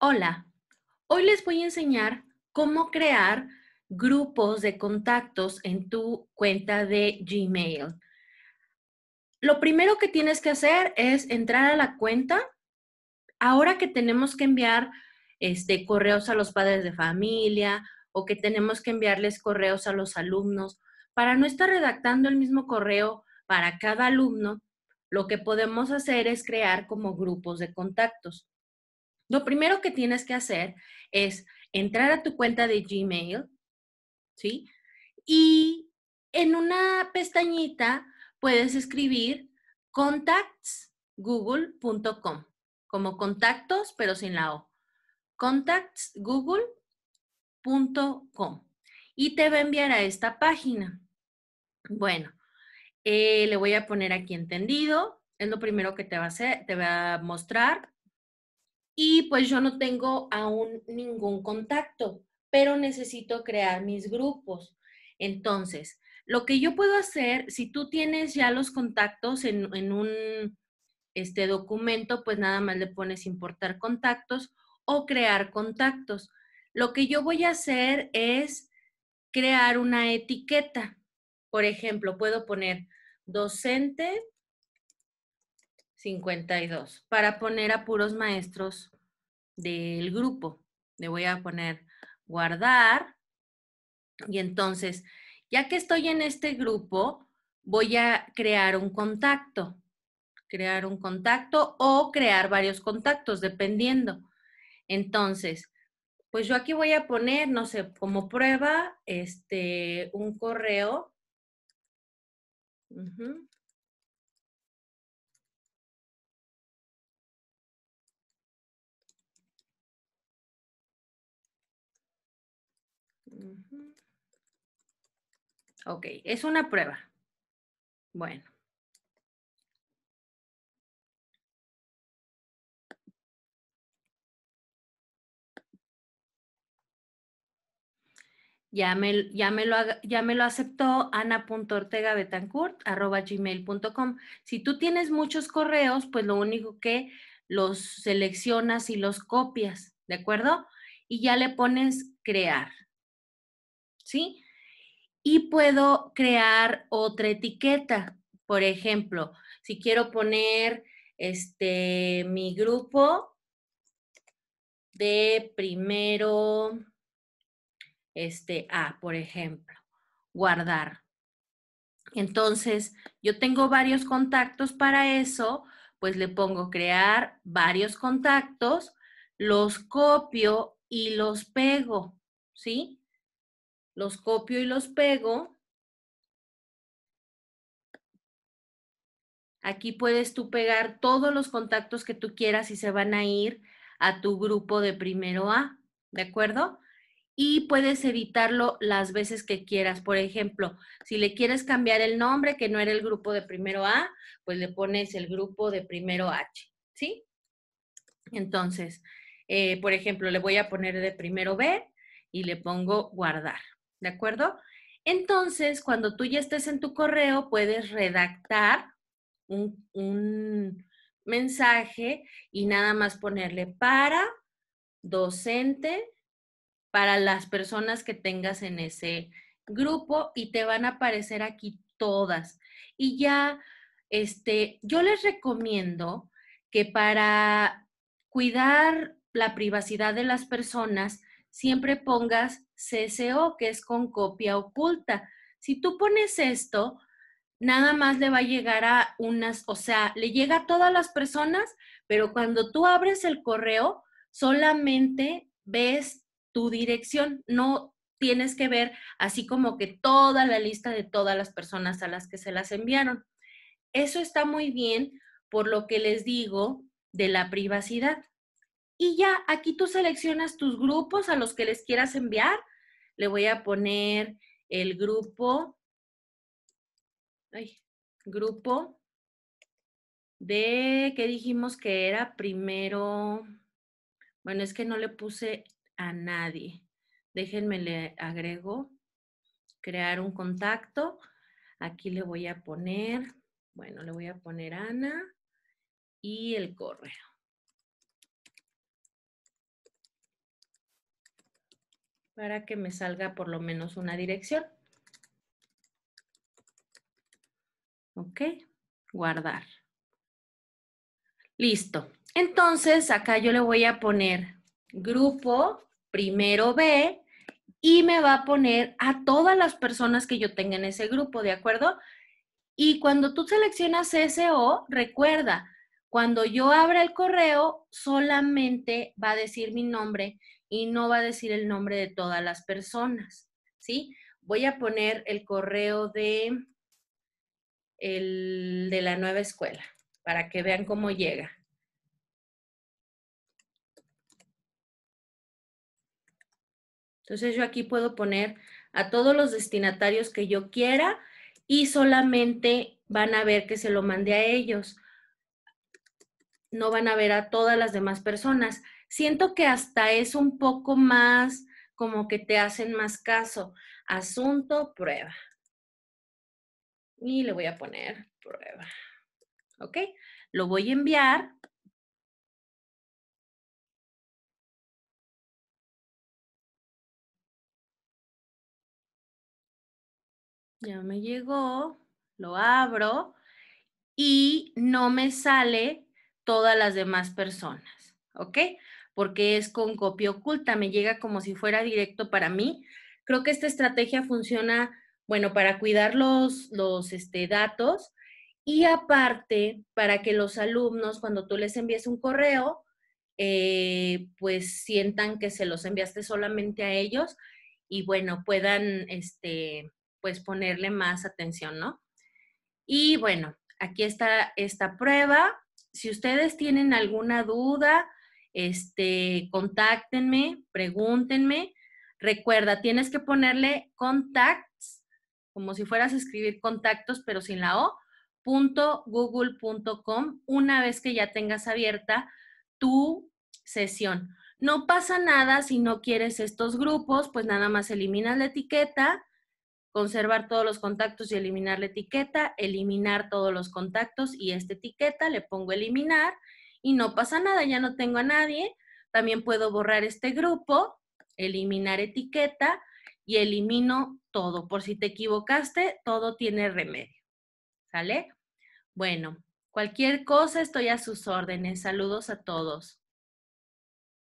Hola, hoy les voy a enseñar cómo crear grupos de contactos en tu cuenta de Gmail. Lo primero que tienes que hacer es entrar a la cuenta. Ahora que tenemos que enviar este, correos a los padres de familia o que tenemos que enviarles correos a los alumnos, para no estar redactando el mismo correo para cada alumno, lo que podemos hacer es crear como grupos de contactos. Lo primero que tienes que hacer es entrar a tu cuenta de Gmail, ¿sí? Y en una pestañita puedes escribir contactsgoogle.com, como contactos, pero sin la O. contactsgoogle.com. Y te va a enviar a esta página. Bueno, eh, le voy a poner aquí entendido. Es lo primero que te va a, te va a mostrar y pues yo no tengo aún ningún contacto, pero necesito crear mis grupos. Entonces, lo que yo puedo hacer, si tú tienes ya los contactos en, un este documento, pues nada más le pones importar contactos o crear contactos. Lo que yo voy a hacer es crear una etiqueta. Por ejemplo, puedo poner docente 52, para poner a puros maestros del grupo. Le voy a poner guardar y entonces, ya que estoy en este grupo, voy a crear un contacto, crear un contacto o crear varios contactos, dependiendo. Entonces, pues yo aquí voy a poner, no sé, como prueba, este, un correo. Ok, es una prueba. Bueno. Ya me, ya, me lo, ya me, lo, aceptó gmail.com. Si tú tienes muchos correos, pues lo único que los seleccionas y los copias, ¿de acuerdo? Y ya le pones crear. ¿sí? Y puedo crear otra etiqueta. Por ejemplo, si quiero poner este, mi grupo de primero, este, A, por ejemplo, guardar. Entonces, yo tengo varios contactos para eso, pues le pongo crear varios contactos, los copio y los pego, ¿sí? los copio y los pego. Aquí puedes tú pegar todos los contactos que tú quieras y se van a ir a tu grupo de primero A, ¿de acuerdo? Y puedes editarlo las veces que quieras. Por ejemplo, si le quieres cambiar el nombre, que no era el grupo de primero A, pues le pones el grupo de primero H, ¿sí? Entonces, eh, por ejemplo, le voy a poner de primero B y le pongo guardar. ¿de acuerdo? Entonces, cuando tú ya estés en tu correo, puedes redactar un, mensaje y nada más ponerle para docente, para las personas que tengas en ese grupo y te van a aparecer aquí todas. Y ya, este, yo les recomiendo que para cuidar la privacidad de las personas, siempre pongas CSO, que es con copia oculta. Si tú pones esto, nada más le va a llegar a unas, o sea, le llega a todas las personas, pero cuando tú abres el correo, solamente ves tu dirección, no tienes que ver así como que toda la lista de todas las personas a las que se las enviaron. Eso está muy bien por lo que les digo de la privacidad. Y ya aquí tú seleccionas tus grupos a los que les quieras enviar. Le voy a poner el grupo, ay, grupo de, que dijimos que era? Primero, bueno, es que no le puse a nadie. Déjenme, le agrego, crear un contacto. Aquí le voy a poner, bueno, le voy a poner Ana y el correo. para que me salga por lo menos una dirección. Ok, guardar. Listo. Entonces, acá yo le voy a poner grupo primero B y me va a poner a todas las personas que yo tenga en ese grupo, ¿de acuerdo? Y cuando tú seleccionas SO, recuerda, cuando yo abra el correo, solamente va a decir mi nombre y no va a decir el nombre de todas las personas, ¿sí? Voy a poner el correo de, el, de la nueva escuela para que vean cómo llega. Entonces yo aquí puedo poner a todos los destinatarios que yo quiera y solamente van a ver que se lo mande a ellos. No van a ver a todas las demás personas siento que hasta es un poco más como que te hacen más caso. Asunto, prueba. Y le voy a poner prueba. ¿Ok? Lo voy a enviar. Ya me llegó, lo abro y no me sale todas las demás personas, ¿ok? porque es con copia oculta, me llega como si fuera directo para mí. Creo que esta estrategia funciona, bueno, para cuidar los, este, datos y aparte para que los alumnos, cuando tú les envíes un correo, eh, pues sientan que se los enviaste solamente a ellos y bueno, puedan, este, pues ponerle más atención, ¿no? Y bueno, aquí está esta prueba. Si ustedes tienen alguna duda, este, contáctenme, pregúntenme. Recuerda, tienes que ponerle contacts, como si fueras a escribir contactos, pero sin la O, punto google.com, una vez que ya tengas abierta tu sesión. No pasa nada si no quieres estos grupos, pues nada más eliminas la etiqueta, conservar todos los contactos y eliminar la etiqueta, eliminar todos los contactos y esta etiqueta, le pongo eliminar y no pasa nada, ya no tengo a nadie. También puedo borrar este grupo, eliminar etiqueta y elimino todo. Por si te equivocaste, todo tiene remedio. ¿Sale? Bueno, cualquier cosa estoy a sus órdenes. Saludos a todos.